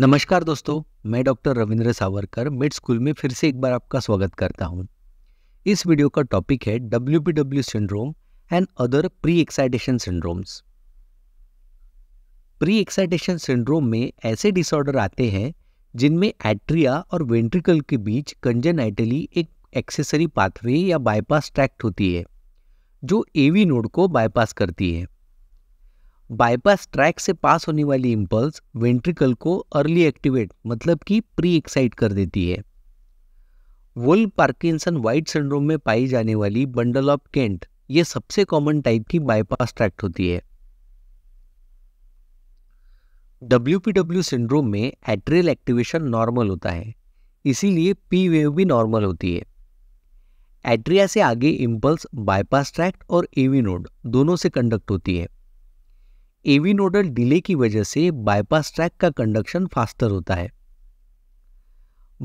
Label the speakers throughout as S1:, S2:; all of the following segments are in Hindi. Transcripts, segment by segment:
S1: नमस्कार दोस्तों मैं doctor Ravindra Savarkar med school में फिर से एक बार आपका स्वागत करता हूँ इस वीडियो का टॉपिक है W P W syndrome and other pre excitation syndromes pre excitation syndrome में ऐसे डिसऑर्डर आते हैं जिनमें एट्रिया और वेंट्रिकल के बीच कंजेनाइटली एक एक्सेसरी पाथवे या बाईपास ट्रैक्ट होती है जो एवी नोड को बाईपास करती है बाईपास ट्रैक से पास होने वाली इम्पल्स वेंट्रिकल को अर्ली एक्टिवेट मतलब कि प्री एक्साइट कर देती है वुल पार्किंसन वाइट सिंड्रोम में पाई जाने वाली बंडल ऑफ केंट ये सबसे कॉमन टाइप की बाईपास ट्रैक्ट होती है डब्ल्यू सिंड्रोम में एट्रियल एक्टिवेशन नॉर्मल होता है इसीलिए पी वेव भी नॉर्मल होती है एट्रिया से आगे इम्पल्स बाईपास ट्रैक्ट और एवी नोड दोनों से कंडक्ट होती है एवी नोडल डिले की वजह से बाईपास ट्रैक का कंडक्शन फास्टर होता है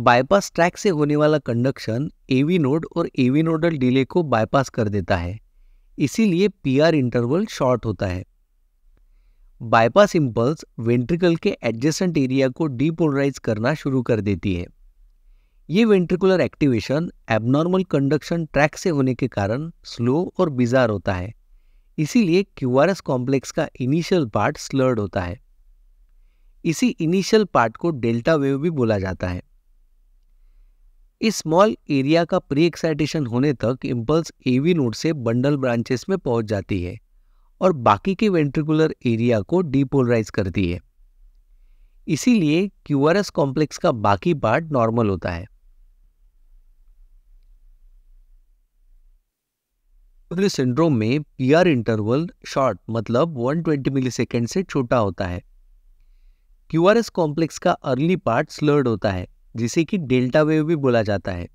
S1: बाईपास ट्रैक से होने वाला कंडक्शन एवी नोड और एवी नोडल डिले को बाईपास कर देता है इसीलिए पीआर इंटरवल शॉर्ट होता है बाईपास इम्पल्स वेंट्रिकल के एडजेसेंट एरिया को डीपोलराइज करना शुरू कर देती है ये ventricular activation abnormal conduction track से होने के कारण स्लो और बिजार होता है इसीलिए क्यू कॉम्प्लेक्स का इनिशियल पार्ट स्लर्ड होता है इसी इनिशियल पार्ट को डेल्टा वेव भी बोला जाता है इस स्मॉल एरिया का प्री एक्साइटेशन होने तक इम्पल्स एवी नोड से बंडल ब्रांचेस में पहुंच जाती है और बाकी के वेंट्रिकुलर एरिया को डीपोलराइज करती है इसीलिए क्यू कॉम्प्लेक्स का बाकी पार्ट नॉर्मल होता है वाले सिंड्रोम में पीआर इंटरवल शॉर्ट मतलब 120 मिलीसेकेंड से छोटा होता है क्यूआरएस कॉम्प्लेक्स का अर्ली पार्ट स्लर्ड होता है जिसे कि डेल्टा वेव भी बोला जाता है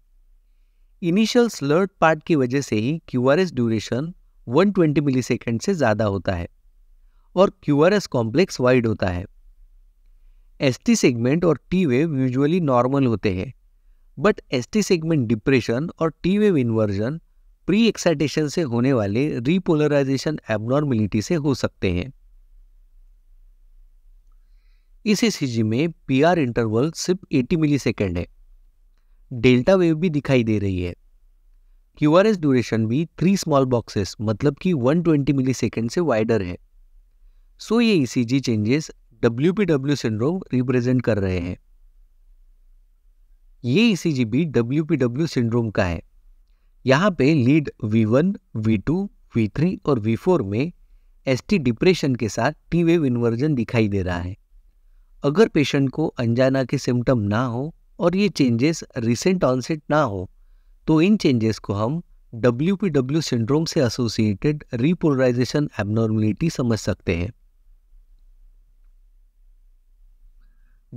S1: इनिशियल स्लर्ड पार्ट की वजह से ही क्यूआरएस ड्यूरेशन 120 मिलीसेकेंड से ज़्यादा होता है और क्यूआरएस कॉम्प्लेक्स वाइड होता है एसटी सेगमेंट और टी वेव यूजुअली नॉर्मल होते हैं बट एसटी सेगमेंट डिप्रेशन और T wave inversion pre excitation से होने वाले रीपोलराइजेशन एबनॉर्मिलिटी से हो सकते हैं इस सीजी में पीआर इंटरवल सिर्फ 80 सेकेंड है डेल्टा वेव भी दिखाई दे रही है क्यू आर एस ड्यूरेशन भी थ्री स्मॉल बॉक्सेस मतलब कि 120 सेकेंड से वाइडर है सो ये ECG changes WPW syndrome represent कर रहे हैं ये ईसीजी e भी डब्ल्यूपीडब्ल्यू सिंड्रोम का है यहाँ पे लीड V1, V2, V3 और V4 में टी डिप्रेशन के साथ टी वेव इन्वर्जन दिखाई दे रहा है अगर पेशेंट को अनजाना के सिम्टम ना हो और ये चेंजेस रिसेंट ऑनसेट ना हो तो इन चेंजेस को हम डब्ल्यू पी डब्ल्यू सिंड्रोम से एसोसिएटेड रिपोलराइजेशन एबनॉर्मलिटी समझ सकते हैं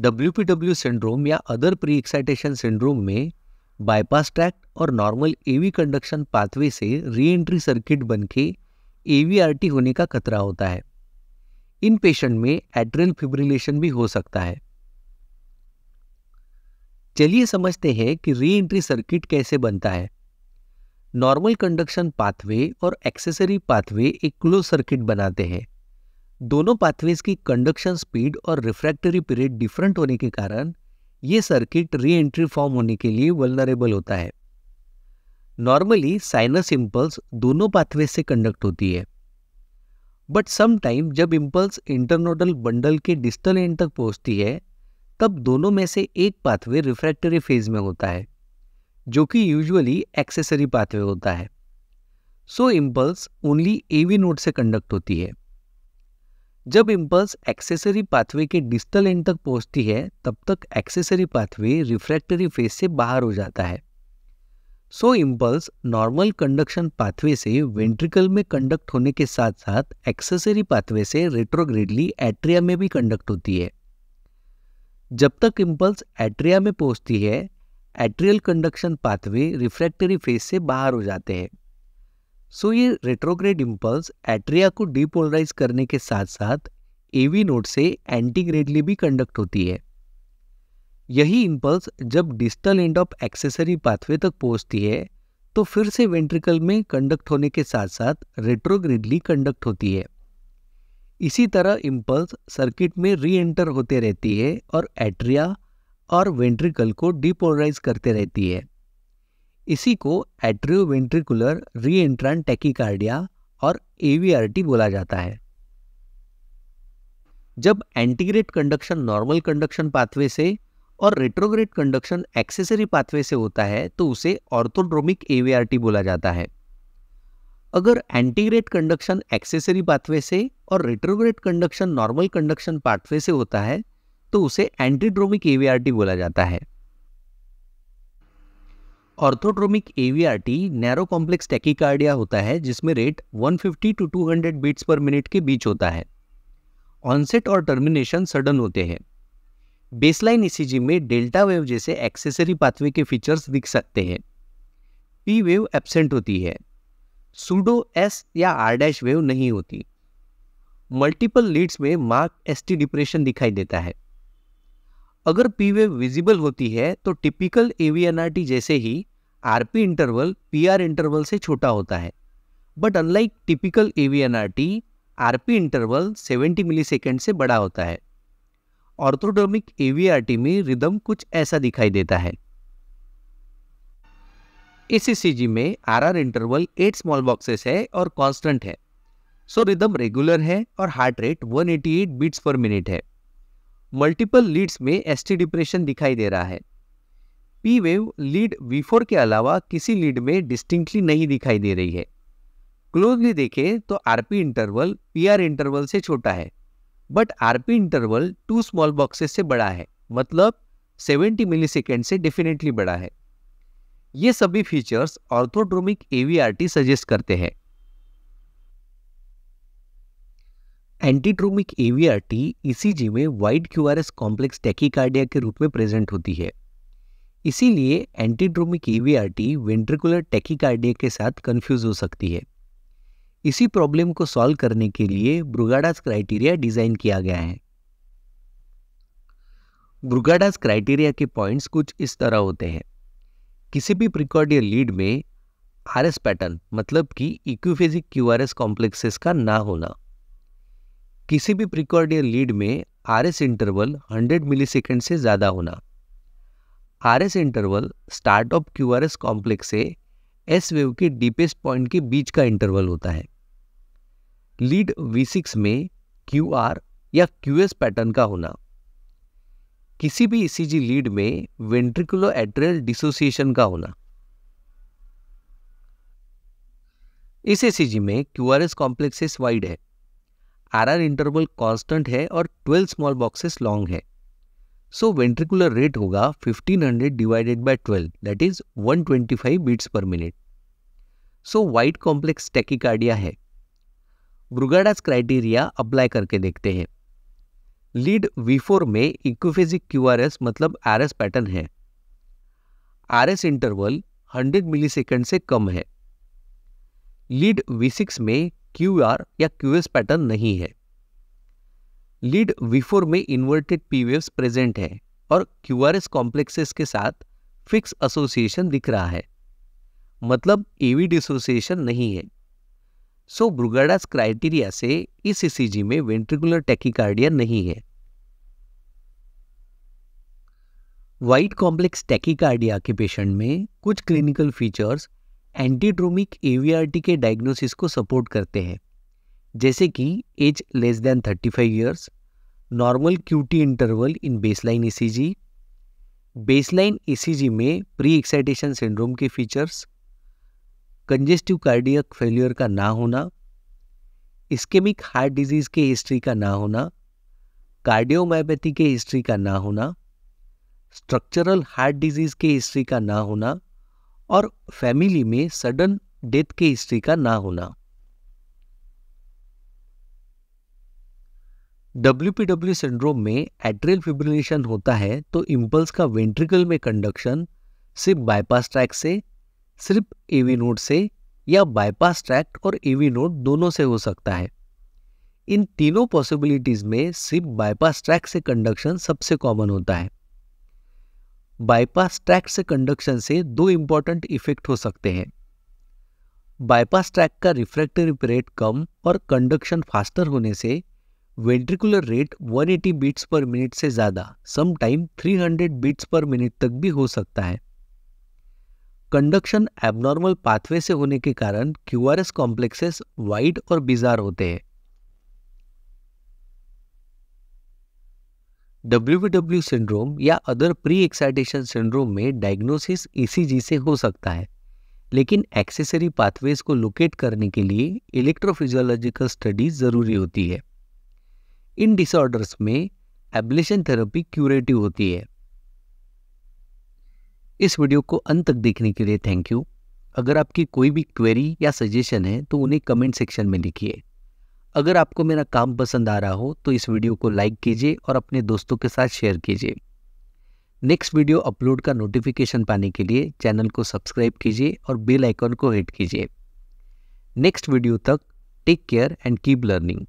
S1: डब्ल्यू पी डब्ल्यू सिंड्रोम या अदर प्री एक्साइटेशन सिंड्रोम में बाईपास ट्रैक और नॉर्मल एवी कंडक्शन पाथवे से री एंट्री सर्किट बनके एवीआरटी होने का खतरा होता है इन पेशेंट में एट्रियल फिब्रिलेशन भी हो सकता है चलिए समझते हैं कि री एंट्री सर्किट कैसे बनता है नॉर्मल कंडक्शन पाथवे और एक्सेसरी पाथवे एक क्लोज सर्किट बनाते हैं दोनों पाथवेज की कंडक्शन स्पीड और रिफ्रैक्टरी पीरियड डिफरेंट होने के कारण ये सर्किट री एंट्री फॉर्म होने के लिए वलनरेबल होता है नॉर्मली साइनस इम्पल्स दोनों पाथवे से कंडक्ट होती है बट समाइम जब इम्पल्स इंटरनोडल बंडल के डिस्टल एंड तक पहुंचती है तब दोनों में से एक पाथवे रिफ्रैक्टरी फेज में होता है जो कि यूजुअली एक्सेसरी पाथवे होता है so impulse only AV node से कंडक्ट होती है जब इम्पल्स एक्सेसरी पाथवे के डिस्टल एंड तक पहुंचती है तब तक एक्सेसरी पाथवे रिफ्रैक्टरी फेस से बाहर हो जाता है so impulse normal conduction pathway से वेंट्रिकल में कंडक्ट होने के साथ साथ एक्सेसरी पाथवे से रेट्रोग्रेडली एट्रिया में भी कंडक्ट होती है जब तक इम्पल्स एट्रिया में पहुंचती है atrial conduction pathway refractory phase से बाहर हो जाते हैं सो ये रेट्रोग्रेड इम्पल्स एट्रिया को डिपोलराइज करने के साथ साथ एवी नोड से एंटीग्रेडली भी कंडक्ट होती है यही इम्पल्स जब distal end of accessory pathway तक पहुंचती है तो फिर से वेंट्रिकल में कंडक्ट होने के साथ साथ रेट्रोग्रेडली कंडक्ट होती है इसी तरह इम्पल्स सर्किट में री एंटर होते रहती है और एट्रिया और वेंट्रिकल को डिपोलराइज करते रहती है इसी को एट्रियोवेंट्रिकुलर री एंट्रन टेकिकार्डिया और एवीआरटी बोला जाता है जब antegrade conduction normal conduction pathway से और रेट्रोग्रेट कंडक्शन एक्सेसरी पाथवे से होता है तो उसे ऑर्थोड्रोमिक एवीआरटी बोला जाता है अगर एंटीग्रेट कंडक्शन एक्सेसरी पाथवे से और retrograde conduction normal conduction pathway से होता है तो उसे एंटीड्रोमिक एवीआरटी बोला जाता है orthodromic AVRT narrow complex tachycardia होता है जिसमें rate 150 to 200 beats per minute के बीच होता है ऑनसेट और टर्मिनेशन सडन होते हैं बेसलाइन ईसीजी e में डेल्टा वेव जैसे एक्सेसरी पाथवे के फीचर्स दिख सकते हैं पी वेव एबसेंट होती है सूडो एस या आर डैश वेव नहीं होती मल्टीपल लीड्स में मार्क एस डिप्रेशन दिखाई देता है अगर पी वेव विजिबल होती है तो टिपिकल एवीएनआरटी जैसे ही आरपी इंटरवल पीआर इंटरवल से छोटा होता है but unlike typical AVNRT RP interval 70 millisecond से बड़ा होता है ऑर्थोडोमिक एवीआरटी में रिदम कुछ ऐसा दिखाई देता है एसीसीजी सीजी में आरआर इंटरवल 8 स्मॉल बॉक्सेस है और कांस्टेंट है सो रिदम रेगुलर है और heart rate 188 beats per minute है मल्टीपल लीड्स में एस डिप्रेशन दिखाई दे रहा है पी वेव लीड वी के अलावा किसी लीड में डिस्टिंक्टली नहीं दिखाई दे रही है क्लोजली देखें तो आरपी इंटरवल पीआर इंटरवल से छोटा है but RP interval two small boxes से बड़ा है मतलब 70 सेकेंड से डेफिनेटली बड़ा है ये सभी फीचर्स ऑर्थोड्रोमिक एवीआरटी सजेस्ट करते हैं एंटीट्रोमिक एवीआरटी ईसीजी में वाइड क्यूआरएस कॉम्प्लेक्स टैकीकार्डिया के रूप में प्रेजेंट होती है इसीलिए एंटीड्रोमिक एवीआरटी वेंट्रिकुलर टैकीकार्डिया के साथ कन्फ्यूज हो सकती है इसी प्रॉब्लम को सॉल्व करने के लिए ब्रुगाडास क्राइटेरिया डिजाइन किया गया है ब्रुगाडास क्राइटेरिया के पॉइंट्स कुछ इस तरह होते हैं किसी भी प्रिकॉर्डियल लीड में आर पैटर्न मतलब कि इक्विफेजिक क्यूआरएस कॉम्प्लेक्सेस का ना होना किसी भी प्रिकॉर्ड लीड में आर एस इंटरवल 100 सेकेंड से ज़्यादा होना R S interval start of Q R S complex से एस वेव के डीपेस्ट पॉइंट के बीच का इंटरवल होता है लीड सिक्स में क्यू आर या क्यू एस पैटर्न का होना किसी भी ईसीजी e लीड में वेंट्रिकुलर एट्रियल डिसोसिएशन का होना इस एसीजी e में Q R S complexes wide है आर आर इंटरवल कांस्टेंट है और 12 स्मॉल बॉक्सेस लॉन्ग है सो वेंट्रिकुलर रेट होगा 1500 divided by 12 that is 125 beats per minute so wide complex tachycardia है ब्रुगाडास क्राइटेरिया अप्लाई करके देखते हैं लीड वी फोर में इक्विफेजिक क्यू आर एस मतलब आर एस पैटर्न है आर एस इंटरवल 100 मिलीसेकंड से कम है लीड वी सिक्स में क्यू आर या क्यूएस पैटर्न नहीं है लीड विफोर में इन्वर्टेड पीवेव्स प्रेजेंट है और क्यू आर एस कॉम्प्लेक्सेस के साथ फिक्स एसोसिएशन दिख रहा है मतलब एवी डिसोसिएशन नहीं है सो ब्रुगाडास क्राइटेरिया से इस ईसीजी e में वेंट्रिकुलर टैकीकार्डिया नहीं है वाइट कॉम्प्लेक्स टैकीकार्डिया के पेशेंट में कुछ क्लिनिकल फीचर्स एंटीड्रोमिक एवीआरटी के डायग्नोसिस को सपोर्ट करते हैं जैसे कि age less than 35 years normal QT interval in baseline G baseline G में प्री एक्साइटेशन सिंड्रोम के फीचर्स कंजेस्टिव कार्डियक फेल्यूर का ना होना इस्केमिक हार्ट डिजीज़ के हिस्ट्री का ना होना कार्डियोमायोपैथी के हिस्ट्री का ना होना स्ट्रक्चरल हार्ट डिजीज़ के हिस्ट्री का ना होना और फैमिली में सडन डेथ की हिस्ट्री का ना होना डब्ल्यू सिंड्रोम में एट्रियल फिब्रिलेशन होता है तो इम्पल्स का वेंट्रिकल में कंडक्शन सिर्फ बाईपास ट्रैक से सिर्फ एवी नोड से या बाईपास ट्रैक और एवी नोड दोनों से हो सकता है इन तीनों पॉसिबिलिटीज में सिर्फ बाईपास ट्रैक से कंडक्शन सबसे कॉमन होता है बाईपास ट्रैक से कंडक्शन से दो इंपॉर्टेंट इफेक्ट हो सकते हैं बाईपास ट्रैक का रिफ्रैक्टरी रेट कम और कंडक्शन फास्टर होने से ventricular rate 180 beats per minute से ज़्यादा sometime 300 hundred beats per minute तक भी हो सकता है कंडक्शन एबनॉर्मल पाथवे से होने के कारण Q R S complexes wide और बिजार होते हैं डब्ल्यू सिंड्रोम या अदर प्री एक्साइटेशन सिंड्रोम में डायग्नोसिस ईसीजी e से हो सकता है लेकिन एक्सेसरी पाथवेज को लोकेट करने के लिए इलेक्ट्रोफिजियोलॉजिकल स्टडी ज़रूरी होती है इन डिसऑर्डर्स में एब्लेशन थेरेपी क्यूरेटिव होती है इस वीडियो को अंत तक देखने के लिए थैंक यू अगर आपकी कोई भी क्वेरी या सजेशन है तो उन्हें कमेंट सेक्शन में लिखिए अगर आपको मेरा काम पसंद आ रहा हो तो इस वीडियो को लाइक कीजिए और अपने दोस्तों के साथ शेयर कीजिए नेक्स्ट वीडियो अपलोड का नोटिफिकेशन पाने के लिए चैनल को सब्सक्राइब कीजिए और बेल आइकॉन को हिट कीजिए नेक्स्ट वीडियो तक take care and keep learning